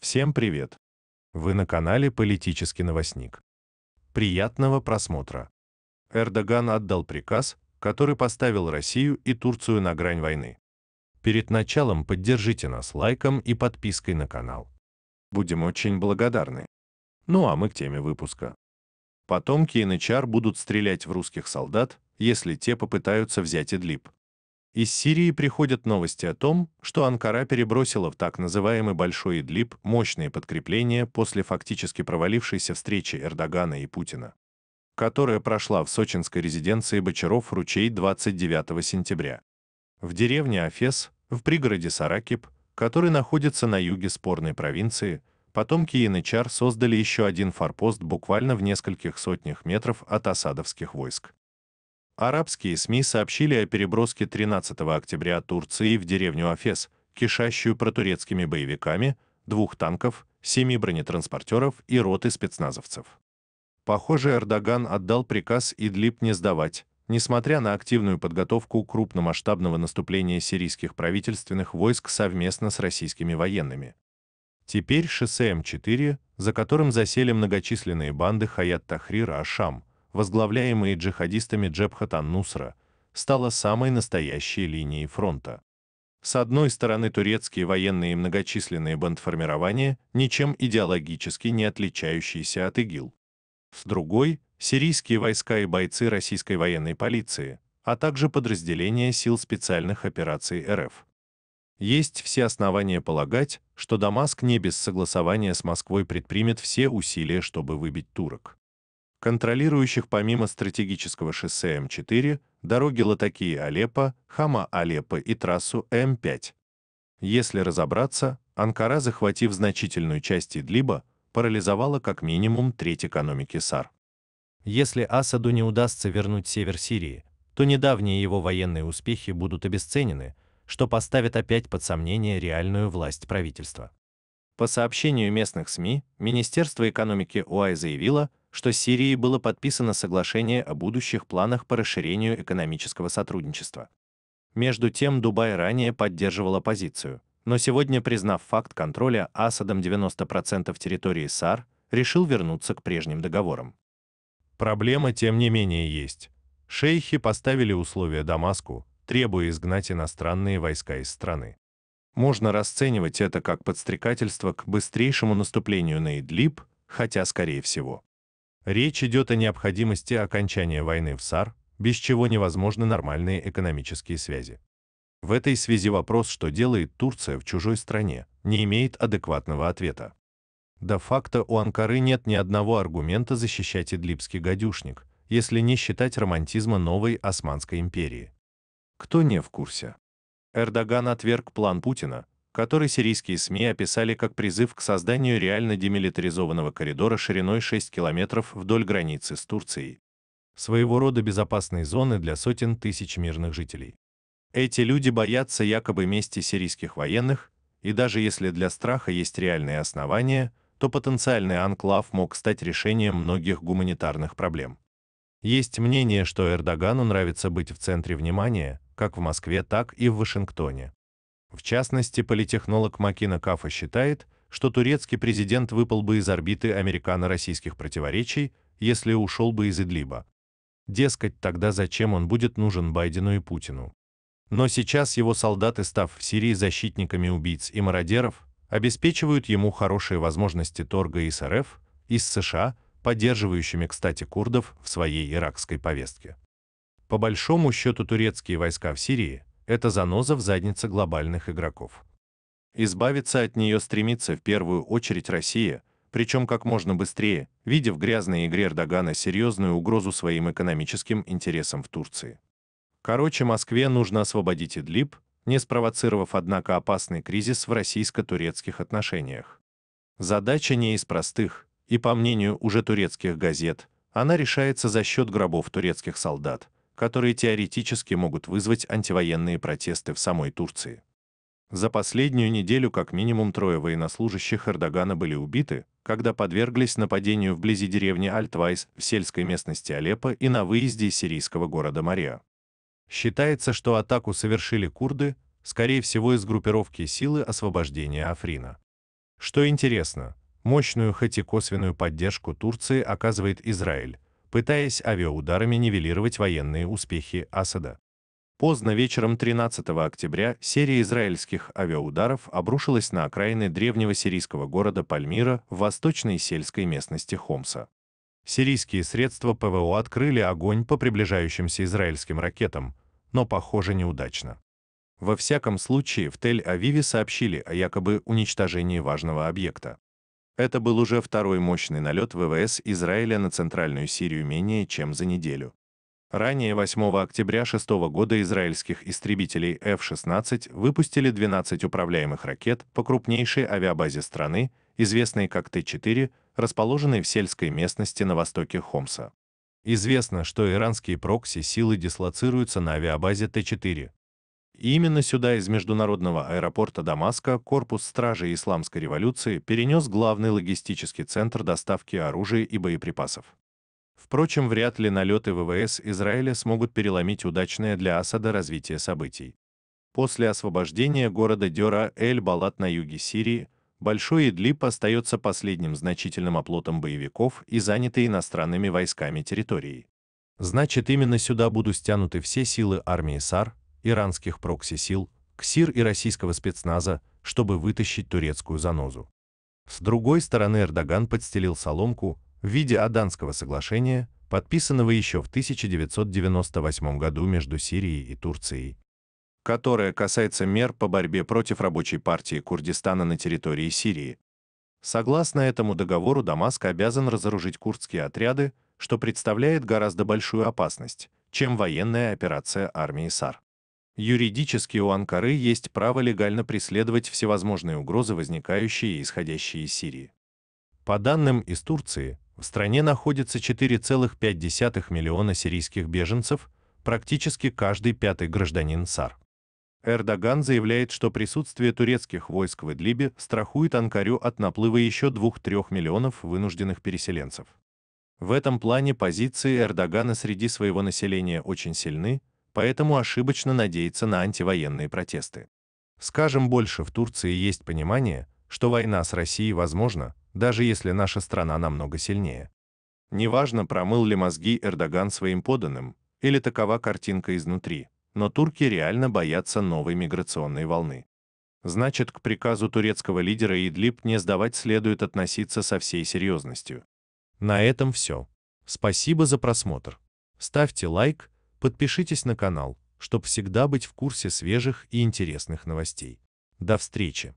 Всем привет! Вы на канале «Политический новостник». Приятного просмотра! Эрдоган отдал приказ, который поставил Россию и Турцию на грань войны. Перед началом поддержите нас лайком и подпиской на канал. Будем очень благодарны. Ну а мы к теме выпуска. Потомки янычар будут стрелять в русских солдат, если те попытаются взять Идлиб. Из Сирии приходят новости о том, что Анкара перебросила в так называемый Большой Идлиб мощные подкрепления после фактически провалившейся встречи Эрдогана и Путина, которая прошла в сочинской резиденции Бочаров-Ручей 29 сентября. В деревне Афес, в пригороде Саракип, который находится на юге спорной провинции, потомки янычар создали еще один форпост буквально в нескольких сотнях метров от осадовских войск. Арабские СМИ сообщили о переброске 13 октября Турции в деревню Афес, кишащую протурецкими боевиками, двух танков, семи бронетранспортеров и роты спецназовцев. Похоже, Эрдоган отдал приказ Идлиб не сдавать, несмотря на активную подготовку крупномасштабного наступления сирийских правительственных войск совместно с российскими военными. Теперь шоссе М4, за которым засели многочисленные банды Хаят Тахрира Ашам, возглавляемые джихадистами Джебхатан Нусра, стала самой настоящей линией фронта. С одной стороны, турецкие военные и многочисленные бандформирования, ничем идеологически не отличающиеся от ИГИЛ. С другой – сирийские войска и бойцы российской военной полиции, а также подразделения сил специальных операций РФ. Есть все основания полагать, что Дамаск не без согласования с Москвой предпримет все усилия, чтобы выбить турок контролирующих помимо стратегического шоссе М4, дороги Латакии-Алеппо, Хама-Алеппо и трассу М5. Если разобраться, Анкара, захватив значительную часть Идлиба, парализовала как минимум треть экономики САР. Если Асаду не удастся вернуть север Сирии, то недавние его военные успехи будут обесценены, что поставит опять под сомнение реальную власть правительства. По сообщению местных СМИ, Министерство экономики УАЙ заявило, что с Сирией было подписано соглашение о будущих планах по расширению экономического сотрудничества. Между тем Дубай ранее поддерживал оппозицию, но сегодня, признав факт контроля Асадом 90% территории САР, решил вернуться к прежним договорам. Проблема, тем не менее, есть. Шейхи поставили условия Дамаску, требуя изгнать иностранные войска из страны. Можно расценивать это как подстрекательство к быстрейшему наступлению на Идлиб, хотя, скорее всего, Речь идет о необходимости окончания войны в САР, без чего невозможны нормальные экономические связи. В этой связи вопрос, что делает Турция в чужой стране, не имеет адекватного ответа. До факта у Анкары нет ни одного аргумента защищать Идлибский гадюшник, если не считать романтизма новой Османской империи. Кто не в курсе? Эрдоган отверг план Путина, который сирийские СМИ описали как призыв к созданию реально демилитаризованного коридора шириной 6 километров вдоль границы с Турцией. Своего рода безопасной зоны для сотен тысяч мирных жителей. Эти люди боятся якобы мести сирийских военных, и даже если для страха есть реальные основания, то потенциальный анклав мог стать решением многих гуманитарных проблем. Есть мнение, что Эрдогану нравится быть в центре внимания, как в Москве, так и в Вашингтоне. В частности, политехнолог Макина Кафа считает, что турецкий президент выпал бы из орбиты американо-российских противоречий, если ушел бы из Идлиба. Дескать, тогда зачем он будет нужен Байдену и Путину? Но сейчас его солдаты, став в Сирии защитниками убийц и мародеров, обеспечивают ему хорошие возможности торга из РФ, из США, поддерживающими, кстати, курдов в своей иракской повестке. По большому счету турецкие войска в Сирии это заноза в заднице глобальных игроков. Избавиться от нее стремится в первую очередь Россия, причем как можно быстрее, видя в грязной игре Эрдогана серьезную угрозу своим экономическим интересам в Турции. Короче, Москве нужно освободить Идлиб, не спровоцировав, однако, опасный кризис в российско-турецких отношениях. Задача не из простых, и, по мнению уже турецких газет, она решается за счет гробов турецких солдат, которые теоретически могут вызвать антивоенные протесты в самой Турции. За последнюю неделю как минимум трое военнослужащих Эрдогана были убиты, когда подверглись нападению вблизи деревни Альтвайс в сельской местности Алеппо и на выезде из сирийского города Мария. Считается, что атаку совершили курды, скорее всего из группировки силы освобождения Африна. Что интересно, мощную хоть и косвенную поддержку Турции оказывает Израиль, пытаясь авиаударами нивелировать военные успехи Асада. Поздно вечером 13 октября серия израильских авиаударов обрушилась на окраины древнего сирийского города Пальмира в восточной сельской местности Хомса. Сирийские средства ПВО открыли огонь по приближающимся израильским ракетам, но, похоже, неудачно. Во всяком случае, в Тель-Авиве сообщили о якобы уничтожении важного объекта. Это был уже второй мощный налет ВВС Израиля на центральную Сирию менее чем за неделю. Ранее 8 октября 6 года израильских истребителей F-16 выпустили 12 управляемых ракет по крупнейшей авиабазе страны, известной как Т-4, расположенной в сельской местности на востоке Хомса. Известно, что иранские прокси-силы дислоцируются на авиабазе Т-4, и именно сюда из международного аэропорта Дамаска корпус стражей исламской революции перенес главный логистический центр доставки оружия и боеприпасов. Впрочем, вряд ли налеты ВВС Израиля смогут переломить удачное для Асада развитие событий. После освобождения города Дера Эль-Балат на юге Сирии, Большой Идлиб остается последним значительным оплотом боевиков и занятой иностранными войсками территории. Значит, именно сюда будут стянуты все силы армии САР, иранских прокси-сил, КСИР и российского спецназа, чтобы вытащить турецкую занозу. С другой стороны Эрдоган подстелил соломку в виде Аданского соглашения, подписанного еще в 1998 году между Сирией и Турцией, которое касается мер по борьбе против рабочей партии Курдистана на территории Сирии. Согласно этому договору Дамаск обязан разоружить курдские отряды, что представляет гораздо большую опасность, чем военная операция армии САР. Юридически у Анкары есть право легально преследовать всевозможные угрозы, возникающие и исходящие из Сирии. По данным из Турции, в стране находится 4,5 миллиона сирийских беженцев, практически каждый пятый гражданин САР. Эрдоган заявляет, что присутствие турецких войск в Идлибе страхует Анкарю от наплыва еще 2-3 миллионов вынужденных переселенцев. В этом плане позиции Эрдогана среди своего населения очень сильны, поэтому ошибочно надеяться на антивоенные протесты. Скажем больше, в Турции есть понимание, что война с Россией возможна, даже если наша страна намного сильнее. Неважно, промыл ли мозги Эрдоган своим поданным, или такова картинка изнутри, но турки реально боятся новой миграционной волны. Значит, к приказу турецкого лидера Идлиб не сдавать следует относиться со всей серьезностью. На этом все. Спасибо за просмотр. Ставьте лайк, Подпишитесь на канал, чтобы всегда быть в курсе свежих и интересных новостей. До встречи!